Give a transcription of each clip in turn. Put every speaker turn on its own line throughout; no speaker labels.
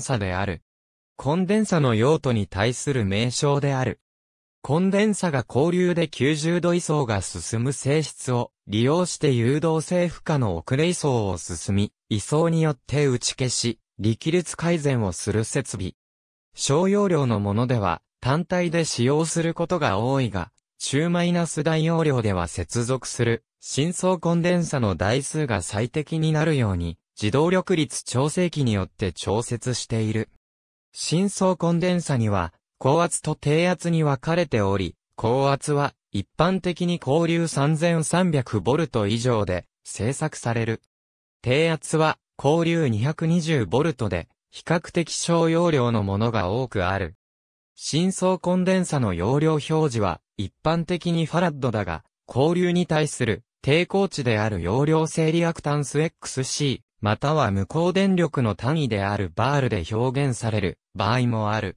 サである。コンデンサの用途に対する名称である。コンデンサが交流で90度位相が進む性質を利用して誘導性負荷の遅れ位相を進み、位相によって打ち消し、力率改善をする設備。小容量のものでは単体で使用することが多いが、中マイナス大容量では接続する、深層コンデンサの台数が最適になるように、自動力率調整器によって調節している。深層コンデンサには、高圧と低圧に分かれており、高圧は一般的に交流 3300V 以上で製作される。低圧は交流 220V で比較的小容量のものが多くある。深層コンデンサの容量表示は一般的にファラッドだが、交流に対する抵抗値である容量性リアクタンス XC または無効電力の単位であるバールで表現される場合もある。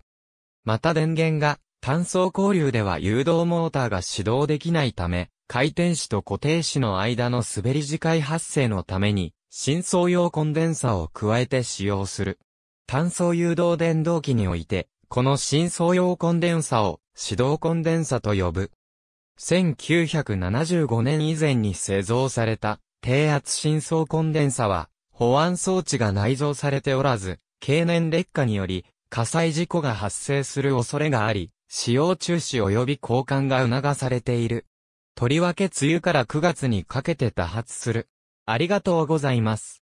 また電源が単層交流では誘導モーターが始動できないため、回転子と固定子の間の滑り次回発生のために、深層用コンデンサを加えて使用する。単層誘導電動機において、この深層用コンデンサを指導コンデンサと呼ぶ。1975年以前に製造された低圧深層コンデンサは保安装置が内蔵されておらず、経年劣化により、火災事故が発生する恐れがあり、使用中止及び交換が促されている。とりわけ梅雨から9月にかけて多発する。ありがとうございます。